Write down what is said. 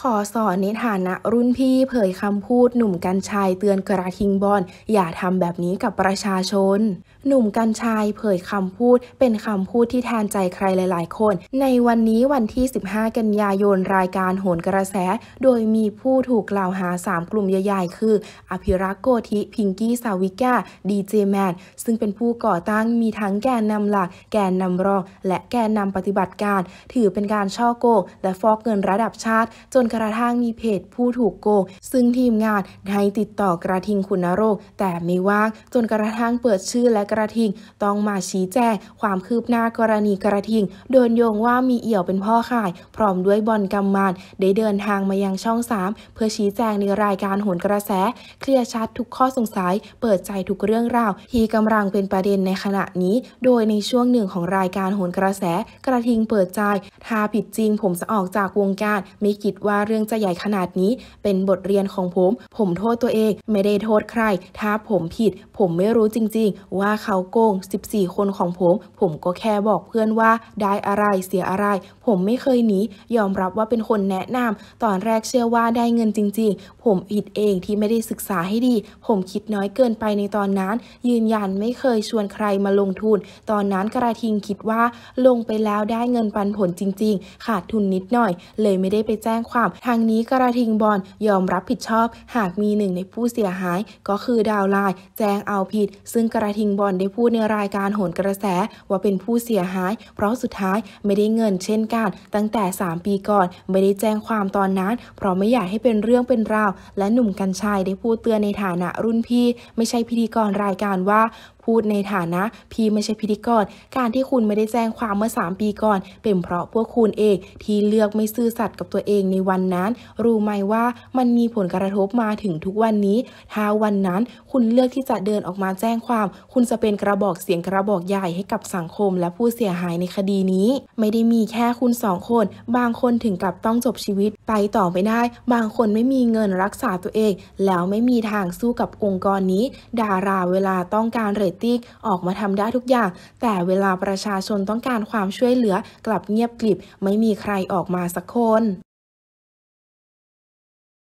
ขอสอนในฐานะ รุ่นพี่เผยคำพูดหนุ่มกัญชัยเตือนกระทิงบอล อย่าทำแบบนี้กับประชาชน หนุ่มกัญชัยเผยคำพูดเป็นคำพูดที่แทนใจใครหลาย ๆ คน ในวันนี้วันที่ 15 กันยายนรายการโหนกระแส โดยมีผู้ถูกกล่าวหา 3 กลุ่มใหญ่ๆคืออภิรักษ์โกธิพิงกี้สาวิก้าดีเจแมนซึ่งเป็นผู้ก่อตั้งมีทั้งแกนนำหลัก แกนนำรอง และแกนนำปฏิบัติการ ถือเป็นการช่อโกงและฟอกเงินระดับชาติจนนกระทั่งมีเพจผู้ถูกโกงซึ่งทีมงานให้ติดต่อกระทิงคุณนรงแต่ไม่ว่างจนกระทั่งเปิดชื่อและกระทิง ต้องมาชี้แจงความคืบหน้ากรณีกระทิง โดนโยงว่ามีเอี่ยวเป็นพ่อข่ายพร้อมด้วยบอลกำมานได้เดินทางมายังช่อง 3 เพื่อชี้แจงในรายการโหนกระแส เคลียร์ชัดทุกข้อสงสัยเปิดใจทุกเรื่องราวที่กำลังเป็นประเด็นในขณะนี้ โดยในช่วงหนึ่งของรายการโหนกระแส กระทิงเปิดใจถ้าผิดจริง ผมจะออกจากวงการไม่คิดว่าาเรื่องจะใหญ่ขนาดนี้ เป็นบทเรียนของผม ผมโทษตัวเอง ไม่ได้โทษใคร ถ้าผมผิด ผมไม่รู้จริงๆ ว่าเขาโกง14 คนของผม ผมก็แค่บอกเพื่อนว่าได้อะไรเสียอะไร ผมไม่เคยหนียอมรับว่าเป็นคนแนะนำ ตอนแรกเชื่อว่าได้เงินจริงๆ ผมผิดเองที่ไม่ได้ศึกษาให้ดี ผมคิดน้อยเกินไปในตอนนั้น ยืนยันไม่เคยชวนใครมาลงทุน ตอนนั้นกระทิงคิดว่า ลงไปแล้วได้เงินปันผลจริง ๆ ขาดทุนนิดหน่อย เลยไม่ได้ไปแจ้งความามทางนี้กระทิงบอลยอมรับผิดชอบหากมีหนึ่งในผู้เสียหาย ก็คือดาวไลน์แจ้งเอาผิด ซึ่งกระทิงบอลได้พูดในรายการโหนกระแส ว่าเป็นผู้เสียหาย เพราะสุดท้ายไม่ได้เงินเช่นกัน ตั้งแต่ 3 ปีก่อนไม่ได้แจ้งความตอนนั้น เพราะไม่อยากให้เป็นเรื่องเป็นราว และหนุ่มกัญชัยได้พูดเตือนในฐานะรุ่นพี่ ไม่ใช่พิธีกรรายการว่าพูดในฐานะพี่ไม่ใช่พิธีกร การที่คุณไม่ได้แจ้งความเมื่อ 3 ปีก่อน เป็นเพราะพวกคุณเองที่เลือกไม่ซื่อสัตย์กับตัวเองในวันนั้น รู้ไหมว่ามันมีผลกระทบมาถึงทุกวันนี้ ถ้าวันนั้น คุณเลือกที่จะเดินออกมาแจ้งความ คุณจะเป็นกระบอกเสียงกระบอกใหญ่ให้กับสังคมและผู้เสียหายในคดีนี้ ไม่ได้มีแค่คุณสองคน บางคนถึงกับต้องจบชีวิตไปต่อไม่ได้ บางคนไม่มีเงินรักษาตัวเอง แล้วไม่มีทางสู้กับองค์กรนี้ ดาราเวลาต้องการเรตี้ออกมาทำได้ทุกอย่าง แต่เวลาประชาชนต้องการความช่วยเหลือ กลับเงียบกลิบไม่มีใครออกมาสักคน